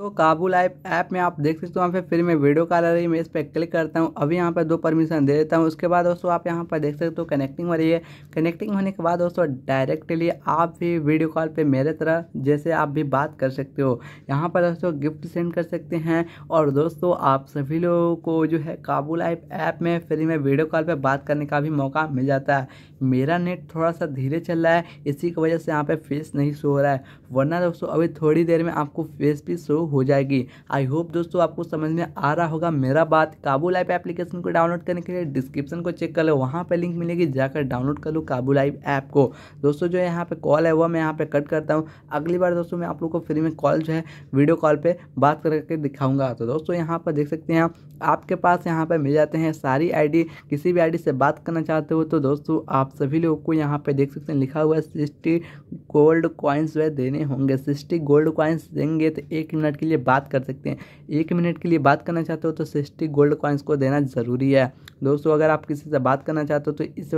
तो Kabul app app में आप देख सकते हो यहाँ पे फ्री में वीडियो कॉल आ रही है मैं इस पर क्लिक करता हूँ अभी यहाँ पर दो परमिशन दे देता हूँ उसके बाद दोस्तों आप यहाँ पर देख सकते हो कनेक्टिंग हो रही है कनेक्टिंग होने के बाद दोस्तों डायरेक्टली आप भी वीडियो कॉल पर मेरे तरह जैसे आप भी बात कर सकते हो यहाँ पर दोस्तों गिफ्ट सेंड कर सकते हैं और दोस्तों आप सभी लोगों को जो है काबुल ऐप ऐप में फ्री में वीडियो कॉल पर बात करने का भी मौका मिल जाता है मेरा नेट थोड़ा सा धीरे चल रहा है इसी की वजह से यहाँ पर फेस नहीं शो हो रहा है वरना दोस्तों अभी थोड़ी देर में आपको फेस भी शो हो जाएगी आई होप दोस्तों आपको समझ में आ रहा होगा मेरा बात काबुल ऐप एप्लीकेशन को डाउनलोड करने के लिए डिस्क्रिप्शन को चेक कर लो वहाँ पर लिंक मिलेगी जाकर डाउनलोड कर लो काबुल ऐप ऐप को दोस्तों जो यहाँ पर कॉल है वह मैं यहाँ पर कट करता हूँ अगली बार दोस्तों मैं आप लोग को फ्री में कॉल जो है वीडियो कॉल पर बात करके दिखाऊंगा तो दोस्तों यहाँ पर देख सकते हैं आपके पास यहाँ पर मिल जाते हैं सारी आईडी किसी भी आईडी से बात करना चाहते हो तो दोस्तों आप सभी लोगों को यहाँ पर देख सकते हैं लिखा हुआ है सिक्सटी गोल्ड कॉइन्स जो देने होंगे सिक्सटी गोल्ड कॉइन्स देंगे तो एक मिनट मिनट के लिए बात कर सकते हैं एक मिनट के लिए बात करना चाहते हो तो सिक्सटी गोल्ड कॉइन्स को देना ज़रूरी है दोस्तों अगर आप किसी से बात करना चाहते हो तो इस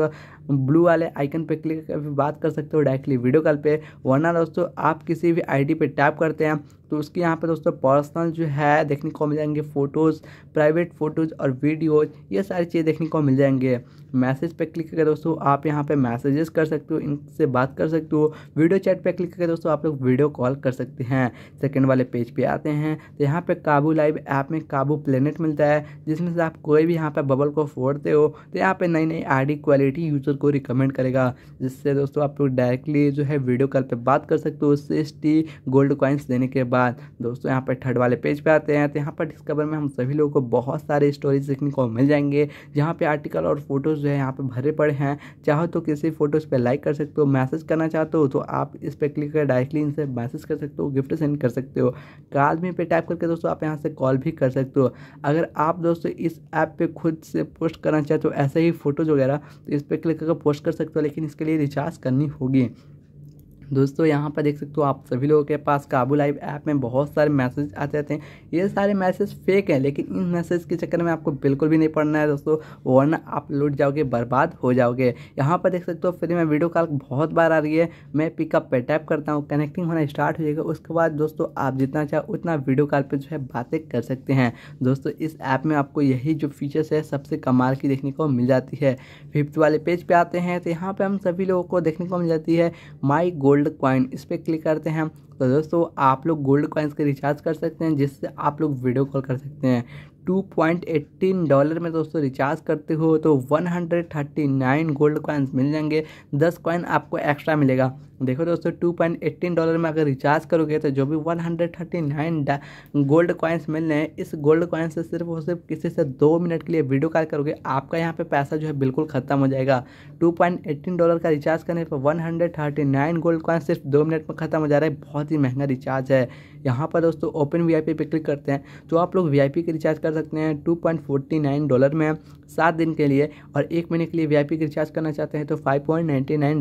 ब्लू वाले आइकन पर क्लिक कर बात कर सकते हो डायरेक्टली वीडियो कॉल पर वरना दोस्तों आप किसी भी आई पे टैप करते हैं तो उसके यहाँ पर दोस्तों पर्सनल जो है देखने को मिल जाएंगे फ़ोटोज़ प्राइवेट फ़ोटोज़ और वीडियोज़ ये सारी चीज़ें देखने को मिल जाएंगे मैसेज पे क्लिक करके दोस्तों आप यहाँ पे मैसेजेस कर सकते हो इनसे बात कर सकते हो वीडियो चैट पे क्लिक करके दोस्तों आप लोग वीडियो कॉल कर सकते हैं सेकंड वाले पेज पे आते हैं तो यहाँ पे काबू लाइव ऐप में काबू प्लेनेट मिलता है जिसमें से आप कोई भी यहाँ पे बबल को फोड़ते हो तो यहाँ पे नई नई आईडी क्वालिटी यूज़र को रिकमेंड करेगा जिससे दोस्तों आप लोग डायरेक्टली जो है वीडियो कॉल पर बात कर सकते हो सिक्सटी गोल्ड कॉइन्स देने के बाद बाद दोस्तों यहाँ पर थर्ड वाले पेज पे आते हैं तो यहाँ पर डिस्कवर में हम सभी लोगों को बहुत सारे स्टोरीज देखने को मिल जाएंगे जहाँ पे आर्टिकल और फोटोज़ जो है यहाँ पे भरे पड़े हैं चाहो तो किसी फोटोज़ पे लाइक कर सकते हो मैसेज करना चाहते हो तो आप इस पर क्लिक कर डायरेक्टली इनसे मैसेज कर सकते हो गिफ्ट सेंड कर सकते हो में पे टाइप करके दोस्तों आप यहाँ से कॉल भी कर सकते हो अगर आप दोस्तों इस ऐप पर खुद से पोस्ट करना चाहते हो ऐसे ही फोटोज़ वगैरह तो इस पर क्लिक करके पोस्ट कर सकते हो लेकिन इसके लिए रिचार्ज करनी होगी दोस्तों यहाँ पर देख सकते हो आप सभी लोगों के पास काबू लाइव ऐप में बहुत सारे मैसेज आते रहते हैं ये सारे मैसेज फेक हैं लेकिन इन मैसेज के चक्कर में आपको बिल्कुल भी नहीं पढ़ना है दोस्तों वरना आप लुट जाओगे बर्बाद हो जाओगे यहाँ पर देख सकते हो फ्री में वीडियो कॉल बहुत बार आ रही है मैं पिकअप पर टैप करता हूँ कनेक्टिंग होना स्टार्ट हो जाएगा उसके बाद दोस्तों आप जितना चाहो उतना वीडियो कॉल पर जो है बातें कर सकते हैं दोस्तों इस ऐप में आपको यही जो फीचर्स है सबसे कमाल की देखने को मिल जाती है फिफ्थ वाले पेज पर आते हैं तो यहाँ पर हम सभी लोगों को देखने को मिल जाती है माई गोल्ड गोल्ड कॉइन इस पर क्लिक करते हैं तो दोस्तों आप लोग गोल्ड कॉइन्स का रिचार्ज कर सकते हैं जिससे आप लोग वीडियो कॉल कर सकते हैं 2.18 डॉलर में दोस्तों रिचार्ज करते हो तो 139 गोल्ड कॉइन्स मिल जाएंगे 10 कॉइन आपको एक्स्ट्रा मिलेगा देखो दोस्तों 2.18 डॉलर में अगर रिचार्ज करोगे तो जो भी 139 गोल्ड कॉइन्स मिल रहे हैं इस गोल्ड कॉइन से सिर्फ और सिर्फ किसी से दो मिनट के लिए वीडियो कॉल करोगे आपका यहाँ पे पैसा जो है बिल्कुल ख़त्म हो जाएगा 2.18 डॉलर का रिचार्ज करने पर 139 गोल्ड कॉइन सिर्फ दो मिनट में ख़त्म हो जा रहा है बहुत ही महंगा रिचार्ज है यहाँ पर दोस्तों ओपन वी पे क्लिक करते हैं तो आप लोग वी के रिचार्ज कर सकते हैं टू डॉलर में सात दिन के लिए और एक महीने के लिए वी के रिचार्ज करना चाहते हैं तो फाइव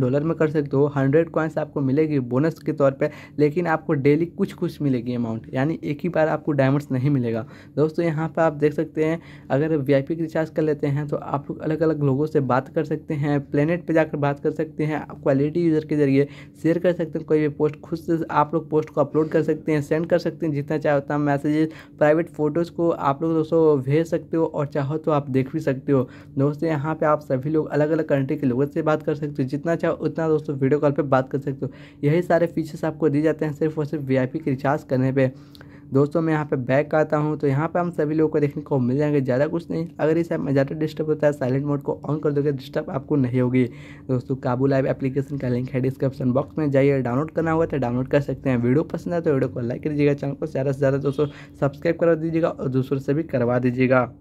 डॉलर में कर सकते हो हंड्रेड कॉइन्स आपको मिलेगी बोनस के तौर पर लेकिन आपको डेली कुछ कुछ मिलेगी अमाउंट यानी एक ही बार आपको डायमंड्स नहीं मिलेगा दोस्तों यहाँ पर आप देख सकते हैं अगर वी आई रिचार्ज कर लेते हैं तो आप लोग अलग अलग लोगों से बात कर सकते हैं प्लेनेट पर जाकर बात कर सकते हैं क्वालिटी यूज़र के जरिए शेयर कर सकते हैं कोई भी पोस्ट खुद से आप लोग पोस्ट को अपलोड कर सकते हैं सेंड कर सकते हैं जितना चाहे उतना मैसेजेस प्राइवेट फ़ोटोज़ को आप लोग दोस्तों भेज सकते हो और चाहो तो आप देख भी सकते हो दोस्तों यहाँ पर आप सभी लोग अलग अलग कंट्री के लोगों से बात कर सकते हो जितना चाहो उतना दोस्तों वीडियो कॉल पर बात कर सकते हो यही सारे फीचर्स आपको दिए जाते हैं सिर्फ और सिर्फ वी के रिचार्ज करने पर दोस्तों मैं यहाँ पे बैक आता हूँ तो यहाँ पे हम सभी लोगों को देखने को मिल जाएंगे ज़्यादा कुछ नहीं अगर इस ऐप में ज़्यादा डिस्टर्ब होता है साइलेंट मोड को ऑन कर दोगे डिस्टर्ब आपको नहीं होगी दोस्तों काबू लाइव एप्लीकेशन का लिंक है डिस्क्रिप्शन बॉक्स में जाइए डाउनलोड करना होगा तो डाउनलोड कर सकते हैं वीडियो पसंद है तो वीडियो को लाइक कर दीजिएगा चैनल को ज़्यादा से ज़्यादा दोस्तों सब्सक्राइब करा दीजिएगा और दूसरों से भी करवा दीजिएगा